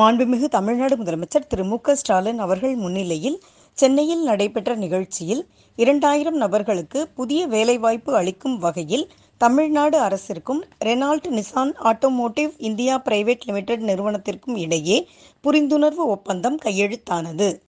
மாண்புமிகு தமிழ்நாடு முதலமைச்சர் திரு மு ஸ்டாலின் அவர்கள் முன்னிலையில் சென்னையில் நடைபெற்ற நிகழ்ச்சியில் இரண்டாயிரம் நபர்களுக்கு புதிய வேலைவாய்ப்பு அளிக்கும் வகையில் தமிழ்நாடு அரசிற்கும் Renault Nissan automotive India private limited நிறுவனத்திற்கும் இடையே புரிந்துணர்வு ஒப்பந்தம் கையெழுத்தானது